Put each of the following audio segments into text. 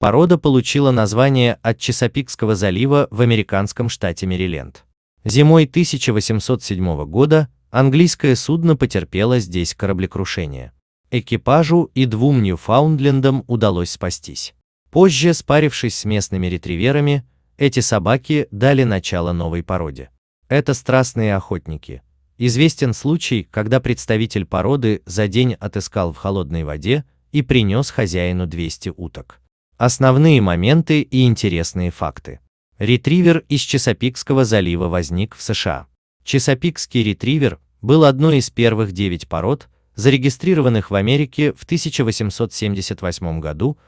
Порода получила название от Чесопикского залива в американском штате Мериленд. Зимой 1807 года английское судно потерпело здесь кораблекрушение. Экипажу и двум Ньюфаундлендам удалось спастись. Позже, спарившись с местными ретриверами, эти собаки дали начало новой породе. Это страстные охотники. Известен случай, когда представитель породы за день отыскал в холодной воде и принес хозяину 200 уток. Основные моменты и интересные факты. Ретривер из Чесопикского залива возник в США. Чесопикский ретривер был одной из первых девять пород, зарегистрированных в Америке в 1878 году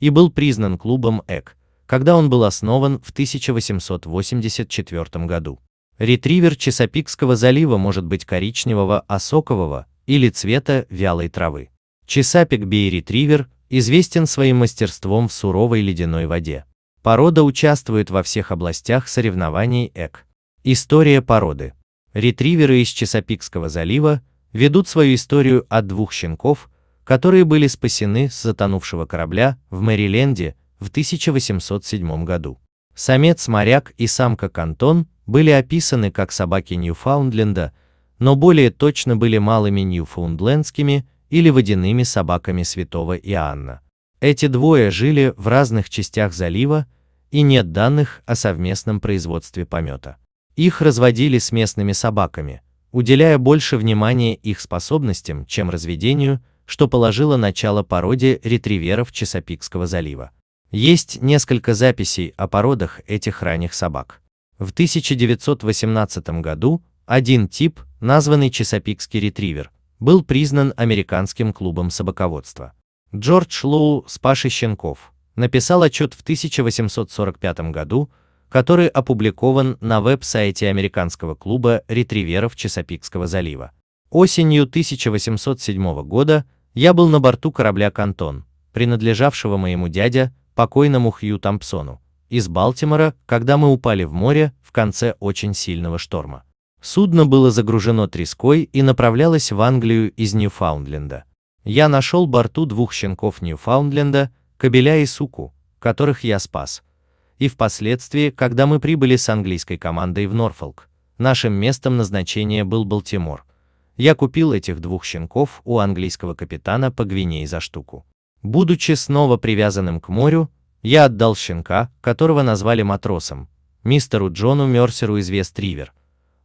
и был признан клубом ЭК, когда он был основан в 1884 году. Ретривер Чесопикского залива может быть коричневого, осокового или цвета вялой травы. Чесапик Бей Ретривер известен своим мастерством в суровой ледяной воде. Порода участвует во всех областях соревнований ЭК. История породы. Ретриверы из Чесопикского залива ведут свою историю от двух щенков, которые были спасены с затонувшего корабля в Мэриленде в 1807 году. Самец-моряк и самка-кантон были описаны как собаки Ньюфаундленда, но более точно были малыми ньюфаундлендскими или водяными собаками святого Иоанна. Эти двое жили в разных частях залива, и нет данных о совместном производстве помета. Их разводили с местными собаками, уделяя больше внимания их способностям, чем разведению, что положило начало породе ретриверов Чесопикского залива. Есть несколько записей о породах этих ранних собак. В 1918 году один тип, названный Чесопикский ретривер, был признан американским клубом собаководства. Джордж Лоу с Пашей Щенков написал отчет в 1845 году, который опубликован на веб-сайте американского клуба ретриверов Чесопикского залива. Осенью 1807 года я был на борту корабля «Кантон», принадлежавшего моему дяде, покойному Хью Тампсону из Балтимора, когда мы упали в море в конце очень сильного шторма. Судно было загружено треской и направлялось в Англию из Ньюфаундленда. Я нашел борту двух щенков Ньюфаундленда, Кобеля и Суку, которых я спас. И впоследствии, когда мы прибыли с английской командой в Норфолк, нашим местом назначения был Балтимор. Я купил этих двух щенков у английского капитана по Гвинеи за штуку. Будучи снова привязанным к морю, я отдал щенка, которого назвали матросом, мистеру Джону Мерсеру из Вест-Ривер,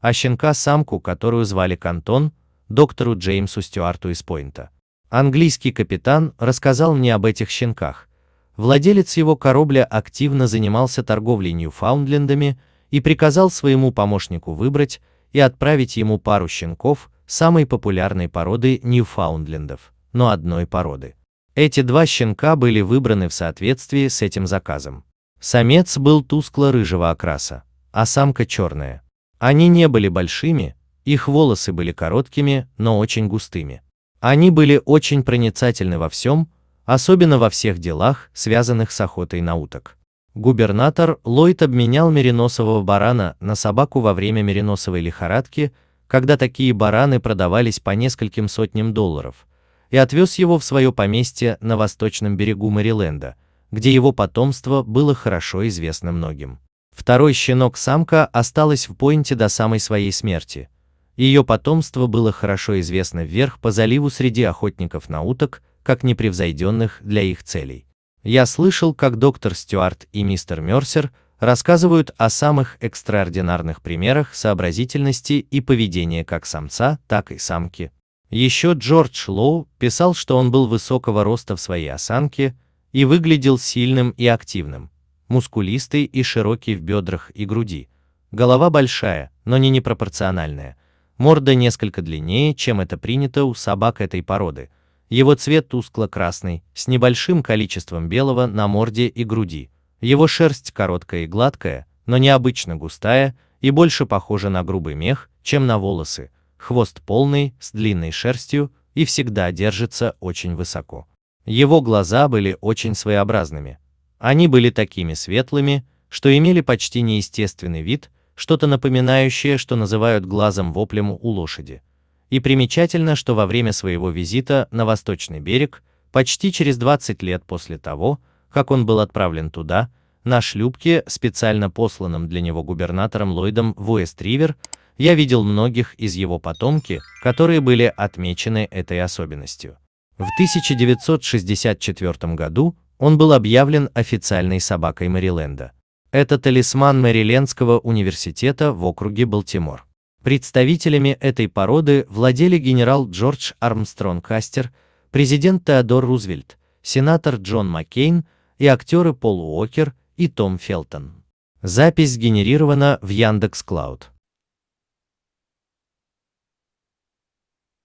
а щенка-самку, которую звали Кантон, доктору Джеймсу Стюарту из Пойнта. Английский капитан рассказал мне об этих щенках. Владелец его корабля активно занимался торговлей Ньюфаундлендами и приказал своему помощнику выбрать и отправить ему пару щенков самой популярной породы Ньюфаундлендов, но одной породы. Эти два щенка были выбраны в соответствии с этим заказом. Самец был тускло-рыжего окраса, а самка черная. Они не были большими, их волосы были короткими, но очень густыми. Они были очень проницательны во всем, особенно во всех делах, связанных с охотой на уток. Губернатор Ллойд обменял мериносового барана на собаку во время мериносовой лихорадки, когда такие бараны продавались по нескольким сотням долларов, и отвез его в свое поместье на восточном берегу Мэриленда, где его потомство было хорошо известно многим. Второй щенок-самка осталась в Пойнте до самой своей смерти. Ее потомство было хорошо известно вверх по заливу среди охотников на уток, как непревзойденных для их целей. Я слышал, как доктор Стюарт и мистер Мерсер рассказывают о самых экстраординарных примерах сообразительности и поведения как самца, так и самки. Еще Джордж Лоу писал, что он был высокого роста в своей осанке и выглядел сильным и активным, мускулистый и широкий в бедрах и груди. Голова большая, но не непропорциональная. Морда несколько длиннее, чем это принято у собак этой породы. Его цвет тускло-красный, с небольшим количеством белого на морде и груди. Его шерсть короткая и гладкая, но необычно густая и больше похожа на грубый мех, чем на волосы. Хвост полный, с длинной шерстью и всегда держится очень высоко. Его глаза были очень своеобразными, они были такими светлыми, что имели почти неестественный вид, что-то напоминающее, что называют глазом воплем у лошади. И примечательно, что во время своего визита на Восточный берег, почти через 20 лет после того, как он был отправлен туда, на шлюпке, специально посланном для него губернатором Ллойдом в Уэст-Ривер, я видел многих из его потомки, которые были отмечены этой особенностью. В 1964 году он был объявлен официальной собакой Мэриленда. Это талисман Мэрилендского университета в округе Балтимор. Представителями этой породы владели генерал Джордж Армстронг Кастер, президент Теодор Рузвельт, сенатор Джон Маккейн и актеры Пол Уокер и Том Фелтон. Запись сгенерирована в Яндекс Клауд.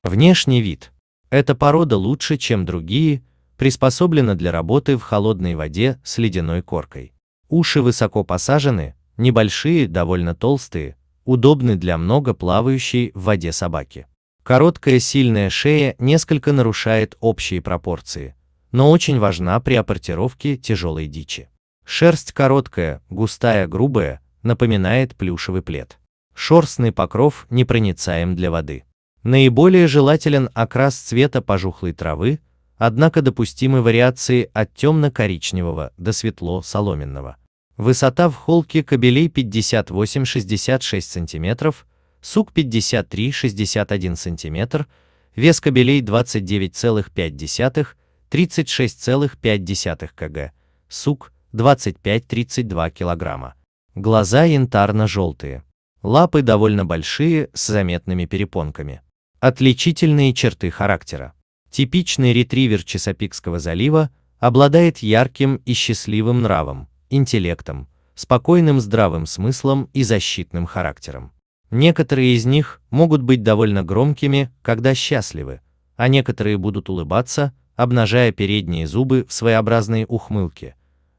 Внешний вид. Эта порода лучше, чем другие, приспособлена для работы в холодной воде с ледяной коркой. Уши высоко посажены, небольшие, довольно толстые, удобны для много плавающей в воде собаки. Короткая сильная шея несколько нарушает общие пропорции, но очень важна при апортировке тяжелой дичи. Шерсть короткая, густая, грубая, напоминает плюшевый плед. Шорстный покров непроницаем для воды. Наиболее желателен окрас цвета пожухлой травы, Однако допустимы вариации от темно-коричневого до светло-соломенного. Высота в холке кабелей 58-66 см, сук 53-61 см, вес кабелей 29,5-36,5 кг, сук 25-32 кг. Глаза янтарно-желтые. Лапы довольно большие, с заметными перепонками. Отличительные черты характера. Типичный ретривер Чесопикского залива обладает ярким и счастливым нравом, интеллектом, спокойным здравым смыслом и защитным характером. Некоторые из них могут быть довольно громкими, когда счастливы, а некоторые будут улыбаться, обнажая передние зубы в своеобразные ухмылки.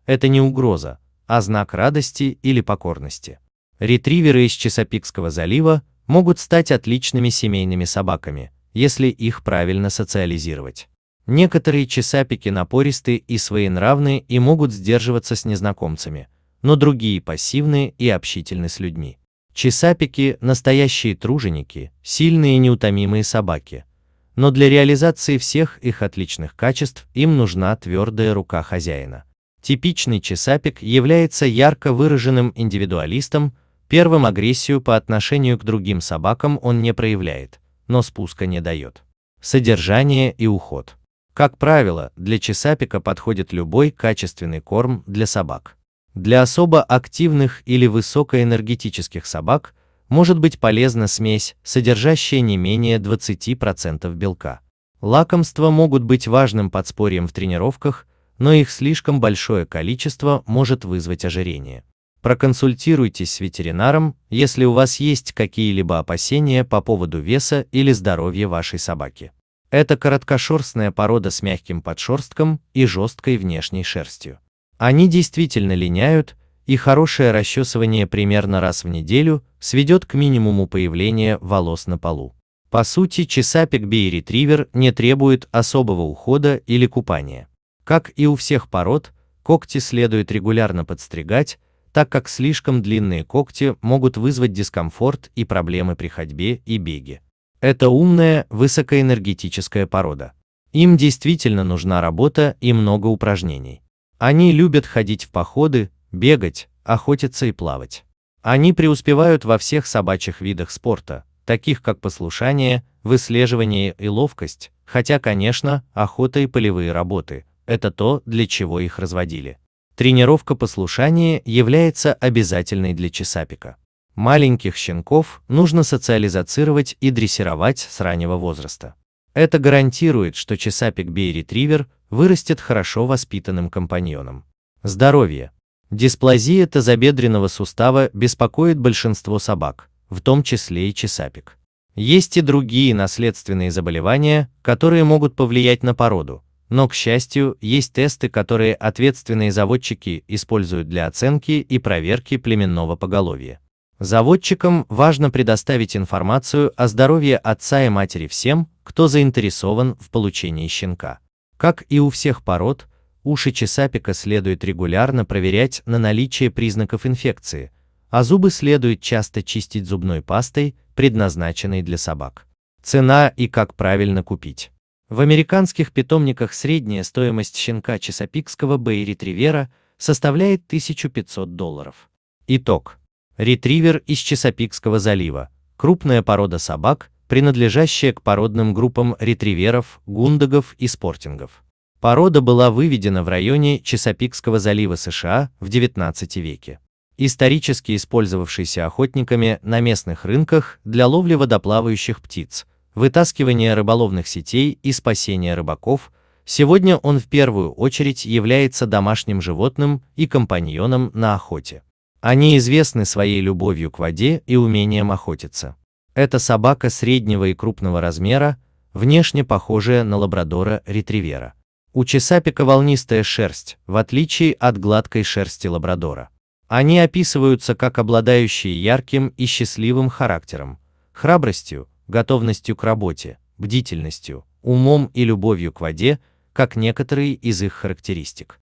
Это не угроза, а знак радости или покорности. Ретриверы из Чесопикского залива могут стать отличными семейными собаками – если их правильно социализировать. Некоторые чесапики напористы и своенравны и могут сдерживаться с незнакомцами, но другие пассивны и общительны с людьми. Чесапики – настоящие труженики, сильные и неутомимые собаки. Но для реализации всех их отличных качеств им нужна твердая рука хозяина. Типичный чесапик является ярко выраженным индивидуалистом, первым агрессию по отношению к другим собакам он не проявляет – но спуска не дает. Содержание и уход. Как правило, для чесапика подходит любой качественный корм для собак. Для особо активных или высокоэнергетических собак может быть полезна смесь, содержащая не менее 20% белка. Лакомства могут быть важным подспорьем в тренировках, но их слишком большое количество может вызвать ожирение. Проконсультируйтесь с ветеринаром, если у вас есть какие-либо опасения по поводу веса или здоровья вашей собаки. Это короткошерстная порода с мягким подшерстком и жесткой внешней шерстью. Они действительно линяют, и хорошее расчесывание примерно раз в неделю сведет к минимуму появления волос на полу. По сути, чесапик биоретривер не требует особого ухода или купания. Как и у всех пород, когти следует регулярно подстригать, так как слишком длинные когти могут вызвать дискомфорт и проблемы при ходьбе и беге. Это умная, высокоэнергетическая порода. Им действительно нужна работа и много упражнений. Они любят ходить в походы, бегать, охотиться и плавать. Они преуспевают во всех собачьих видах спорта, таких как послушание, выслеживание и ловкость, хотя, конечно, охота и полевые работы – это то, для чего их разводили. Тренировка послушания является обязательной для чесапика. Маленьких щенков нужно социализацировать и дрессировать с раннего возраста. Это гарантирует, что чесапик бей-ретривер вырастет хорошо воспитанным компаньоном. Здоровье. Дисплазия тазобедренного сустава беспокоит большинство собак, в том числе и чесапик. Есть и другие наследственные заболевания, которые могут повлиять на породу, но, к счастью, есть тесты, которые ответственные заводчики используют для оценки и проверки племенного поголовья. Заводчикам важно предоставить информацию о здоровье отца и матери всем, кто заинтересован в получении щенка. Как и у всех пород, уши чесапика следует регулярно проверять на наличие признаков инфекции, а зубы следует часто чистить зубной пастой, предназначенной для собак. Цена и как правильно купить. В американских питомниках средняя стоимость щенка чесопикского бэй-ретривера составляет 1500 долларов. Итог. Ретривер из Чесопикского залива – крупная порода собак, принадлежащая к породным группам ретриверов, гундагов и спортингов. Порода была выведена в районе Чесопикского залива США в 19 веке. Исторически использовавшийся охотниками на местных рынках для ловли водоплавающих птиц, вытаскивание рыболовных сетей и спасение рыбаков, сегодня он в первую очередь является домашним животным и компаньоном на охоте. Они известны своей любовью к воде и умением охотиться. Это собака среднего и крупного размера, внешне похожая на лабрадора-ретривера. У чесапика волнистая шерсть, в отличие от гладкой шерсти лабрадора. Они описываются как обладающие ярким и счастливым характером, храбростью, готовностью к работе, бдительностью, умом и любовью к воде, как некоторые из их характеристик.